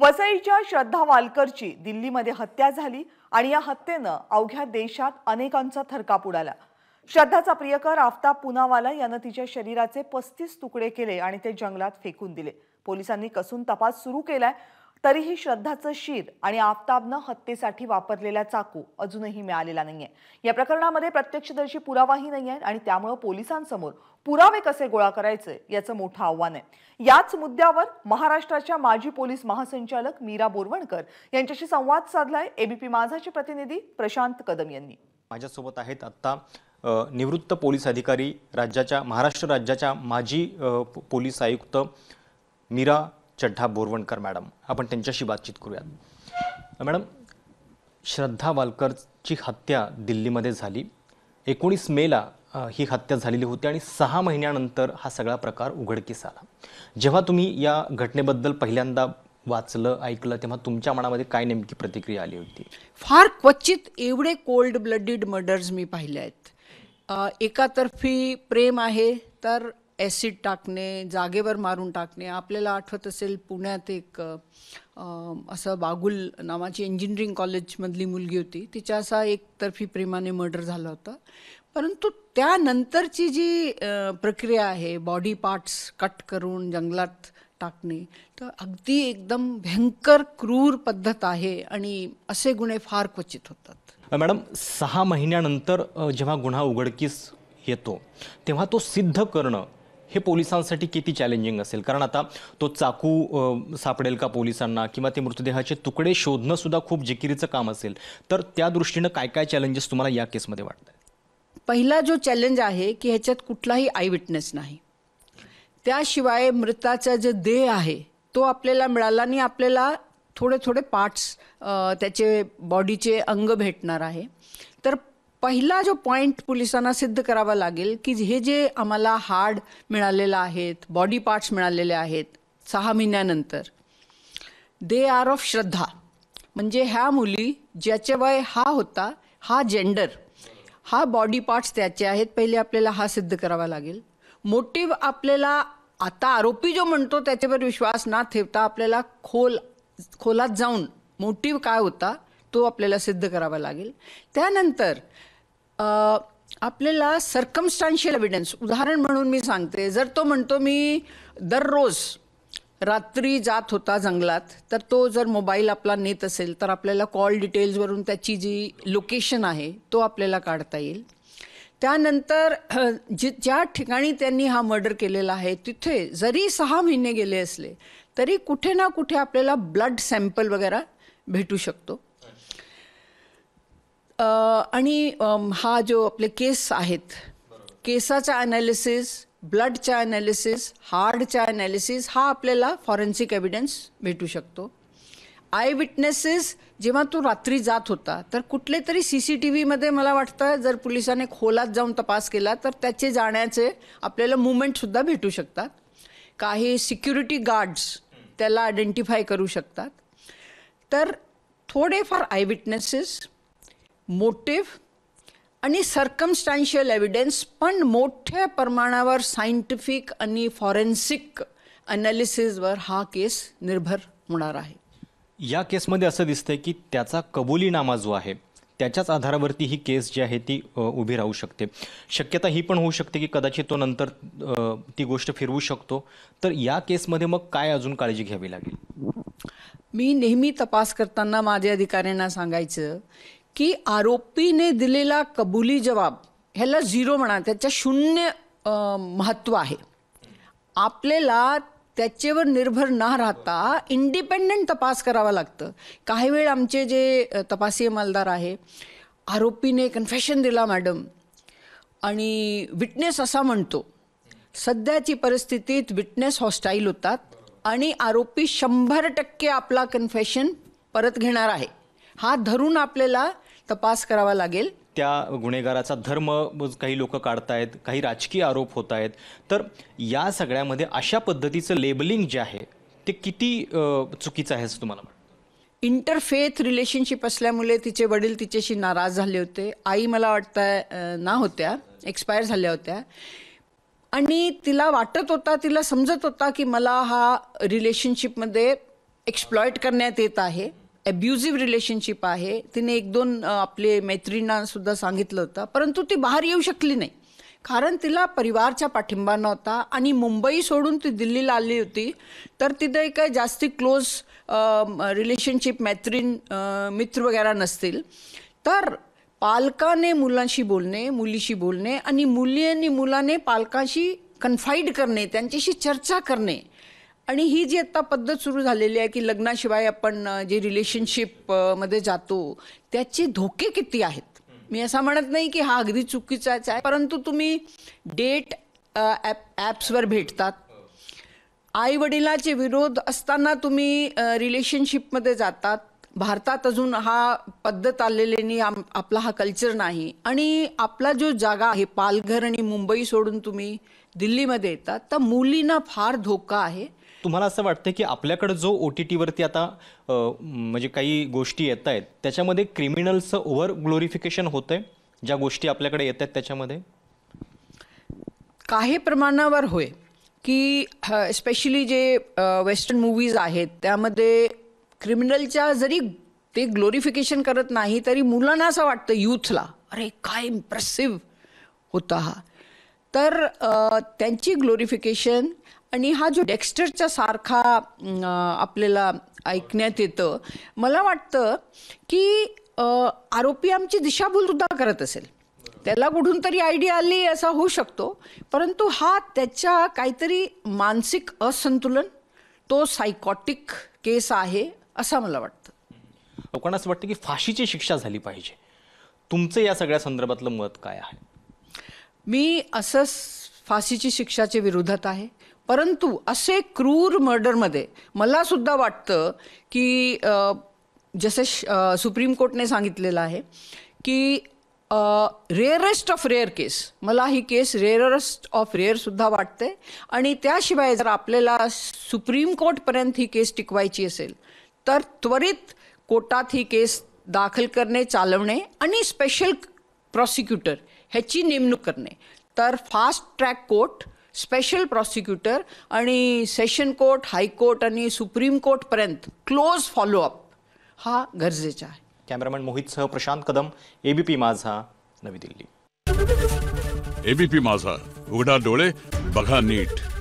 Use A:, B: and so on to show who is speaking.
A: वसईच्या श्रद्धा वालकरची दिल्लीमध्ये हत्या झाली आणि या हत्येनं अवघ्या देशात अनेकांचा थरकाप उडाला श्रद्धाचा प्रियकर आफताब पुनावाला यानं तिच्या शरीराचे पस्तीस तुकडे केले आणि ते जंगलात फेकून दिले पोलिसांनी कसून तपास सुरू केलाय तरीही श्रद्धाचं शीर आणि आफताबनं हत्येसाठी वापरलेला चाकू अजूनही मिळालेला नाहीये या प्रकरणामध्ये प्रत्यक्षदर्शी पुरावाही नाही आहे आणि त्यामुळे पोलिसांसमोर पुरावे कसे गोळा करायचे याचं मोठं आव्हान आहे याच मुद्द्यावर महाराष्ट्राच्या माजी पोलीस महासंचालक मीरा बोरवणकर यांच्याशी संवाद साधलाय एबीपी माझाचे प्रतिनिधी प्रशांत कदम यांनी
B: माझ्यासोबत आहेत आत्ता निवृत्त पोलीस अधिकारी राज्याच्या महाराष्ट्र राज्याच्या माजी पोलीस आयुक्त मीरा चड्ढा बोरवणकर मॅडम आपण त्यांच्याशी बातचीत करूयात मॅडम श्रद्धा वालकरची हत्या दिल्लीमध्ये झाली एकोणीस मेला ही हत्या झालेली होती आणि सहा महिन्यानंतर हा सगळा प्रकार उघडकीस आला जेव्हा तुम्ही या घटनेबद्दल पहिल्यांदा वाचलं ऐकलं तेव्हा तुमच्या मनामध्ये काय नेमकी प्रतिक्रिया आली होती
A: फार क्वचित एवढे कोल्ड ब्लडेड मर्डर्स मी पाहिले आहेत एकातर्फी प्रेम आहे तर ॲसिड टाकणे जागेवर मारून टाकणे आपल्याला आठवत असेल पुण्यात एक असं बागुल नावाची इंजिनिअरिंग कॉलेजमधली मुलगी होती तिच्या असा एकतर्फी प्रेमाने मर्डर झाला होता परंतु त्यानंतरची जी प्रक्रिया आहे बॉडी पार्ट्स कट करून जंगलात टाकणे तर अगदी एकदम भयंकर क्रूर पद्धत आहे आणि असे गुन्हे फार क्वचित होतात
B: मॅडम सहा महिन्यानंतर जेव्हा गुन्हा उघडकीस येतो तेव्हा तो सिद्ध करणं हे पोलिसांसाठी किती चॅलेंजिंग असेल कारण आता तो चाकू सापडेल का पोलिसांना किंवा ते मृतदेहाचे तुकडे शोधणं सुद्धा खूप जिकिरीचं काम असेल तर त्या दृष्टीनं काय काय चॅलेंजेस तुम्हाला या केसमध्ये वाटतं
A: पहिला जो चॅलेंज आहे की ह्याच्यात कुठलाही आय विटनेस नाही त्याशिवाय मृताचा जो देह आहे तो आपल्याला मिळाला आणि आपल्याला थोडे थोडे पार्ट्स त्याचे बॉडीचे अंग भेटणार आहे पहिला जो पॉईंट पोलिसांना सिद्ध करावा लागेल की हे जे आम्हाला हार्ड मिळालेलं आहेत बॉडी पार्ट्स मिळालेले आहेत सहा महिन्यानंतर दे आर ऑफ श्रद्धा म्हणजे ह्या मुली ज्याचे वय हा होता हा जेंडर हा बॉडी पार्ट्स त्याचे आहेत पहिले आपल्याला हा सिद्ध करावा लागेल मोटिव्ह आपल्याला आता आरोपी जो म्हणतो त्याच्यावर विश्वास ना ठेवता आपल्याला खोल खोलात जाऊन मोटिव्ह काय होता तो आपल्याला सिद्ध करावा लागेल त्यानंतर आपल्याला सरकमस्टान्शियल एव्हिडन्स उदाहरण म्हणून मी सांगते जर तो म्हणतो मी दररोज रात्री जात होता जंगलात तर तो जर मोबाईल आपला नेत असेल तर आपल्याला कॉल डिटेल्सवरून त्याची जी लोकेशन आहे तो आपल्याला काढता येईल त्यानंतर जि ज्या ठिकाणी त्यांनी हा मर्डर केलेला आहे तिथे जरी सहा महिने गेले असले तरी कुठे ना कुठे आपल्याला ब्लड सॅम्पल वगैरे भेटू शकतो आणि हा जो आपले केस आहेत केसाचा ॲनालिसिस ब्लडच्या ॲनालिसिस हार्डचा ॲनालिसिस हा आपल्याला फॉरेन्सिक एव्हिडन्स भेटू शकतो आय विटनेसेस जेव्हा तो रात्री जात होता तर कुठले तरी सी सी टी व्हीमध्ये मला वाटतं जर पोलिसाने खोलात जाऊन तपास केला तर त्याचे जाण्याचे आपल्याला मुवमेंटसुद्धा भेटू शकतात काही सिक्युरिटी गार्ड्स त्याला आयडेंटिफाय करू शकतात तर थोडेफार आय विटनेसेस मोटिव आणि सरकमस्टॅन्शियल एव्हिडन्स पण मोठ्या प्रमाणावर सायंटिफिक आणि फॉरेन्सिक अनालिसिसवर हा केस निर्भर होणार आहे
B: या केसमध्ये असं दिसतंय की त्याचा कबुलीनामा जो आहे त्याच्याच आधारावरती ही केस जी आहे ती उभी राहू शकते शक्यता ही पण होऊ शकते की कदाचित तो नंतर ती गोष्ट फिरवू शकतो तर या केसमध्ये मग काय अजून काळजी घ्यावी लागेल
A: मी नेहमी तपास करताना माझ्या अधिकाऱ्यांना सांगायचं की आरोपीने दिलेला कबुली जबाब ह्याला झिरो म्हणा त्याच्या शून्य महत्त्व आहे आपल्याला त्याच्यावर निर्भर न राहता इंडिपेंडंट तपास करावा लागतं काही वेळ आमचे जे तपासी मालदार आहे आरोपीने कन्फेशन दिला मॅडम आणि विटनेस असा म्हणतो सध्याची परिस्थितीत विटनेस हॉस्टाईल होतात आणि आरोपी शंभर टक्के आपला कन्फेशन परत घेणार आहे हा धरून आपल्याला तपास करावा लागेल
B: त्या गुन्हेगाराचा धर्म काही लोक काढतायत काही राजकीय आरोप होत आहेत तर या सगळ्यामध्ये अशा पद्धतीचं लेबलिंग जे आहे ते किती चुकीचं आहे असं तुम्हाला
A: इंटरफेथ रिलेशनशिप असल्यामुळे तिचे वडील तिच्याशी नाराज झाले होते आई मला वाटतं ना होत्या एक्सपायर झाल्या होत्या आणि तिला वाटत होता तिला समजत होता की मला हा रिलेशनशिपमध्ये एक्सप्लॉइट करण्यात येत आहे ॲब्युझिव्ह रिलेशनशिप आहे तिने एक दोन आपले मैत्रिणींनासुद्धा सांगितलं होतं परंतु ती बाहेर येऊ शकली नाही कारण तिला परिवारचा पाठिंबा नव्हता आणि मुंबई सोडून ती दिल्लीला आली होती तर तिथे काही जास्ती क्लोज रिलेशनशिप मैत्रीण मित्र वगैरे नसतील तर पालकाने मुलांशी बोलणे मुलीशी बोलणे आणि मुली आणि मुलाने पालकांशी कन्फाईड करणे त्यांच्याशी चर्चा करणे आणि ही जी आत्ता पद्धत सुरू झालेली आहे की लग्नाशिवाय आपण जे रिलेशनशिपमध्ये जातो त्याचे धोके किती आहेत मी असं म्हणत नाही की हा अगदी चुकीचाच आहे परंतु तुम्ही डेट ॲप ॲप्सवर भेटतात आई वडिलाचे विरोध असताना तुम्ही रिलेशनशिपमध्ये जातात भारतात अजून हा पद्धत आलेल्याने आपला हा कल्चर नाही आणि आपला जो जागा आहे पालघर आणि मुंबई सोडून तुम्ही दिल्लीमध्ये येतात तर मुलींना फार धोका आहे
B: तुम्हाला असं वाटतं की आपल्याकडं जो ओ टी टीवरती आता म्हणजे काही गोष्टी येत आहेत त्याच्यामध्ये क्रिमिनलचं ओव्हर ग्लोरिफिकेशन होतं आहे ज्या गोष्टी आपल्याकडे येत आहेत त्याच्यामध्ये
A: काही प्रमाणावर होय की स्पेशली जे वेस्टर्न मूवीज आहेत त्यामध्ये क्रिमिनलच्या जरी ते ग्लोरिफिकेशन करत नाही तरी मुलांना असं वाटतं यूथला अरे काय इम्प्रेसिव्ह होता हा तर त्यांची ग्लोरिफिकेशन आणि हा जो डेक्स्टरच्या सारखा आपल्याला ऐकण्यात येतं मला वाटतं की आरोपी आमची सुद्धा करत असेल त्याला कुठून तरी आयडिया आली असा होऊ शकतो परंतु हा त्याच्या काहीतरी मानसिक असंतुलन तो सायकॉटिक केस आहे असं मला वाटतं
B: लोकांना असं वाटतं की फाशीची शिक्षा झाली पाहिजे तुमचं या सगळ्या संदर्भातलं मत काय आहे
A: मी असं फाशीची शिक्षाच्या विरोधात आहे परंतु असे क्रूर मर्डरमध्ये मला सुद्धा वाटतं की जसे सुप्रीम कोर्टने सांगितलेलं आहे की रेअरेस्ट ऑफ रेअर केस मला ही केस रेअरेस्ट ऑफ रेअरसुद्धा वाटते आणि त्याशिवाय जर आपल्याला सुप्रीम कोर्टपर्यंत ही केस टिकवायची असेल तर त्वरित कोर्टात ही केस दाखल करणे चालवणे आणि स्पेशल प्रॉसिक्युटर ह्याची नेमणूक करणे तर fast track court special prosecutor आणि सेशन कोर्ट हायकोर्ट आणि सुप्रीम कोर्टपर्यंत क्लोज फॉलोअप हा गरजेचा आहे
B: कॅमेरामॅन सह प्रशांत कदम एबीपी माझा नवी दिल्ली
A: एबीपी माझा उघडा डोळे बघा
B: नीट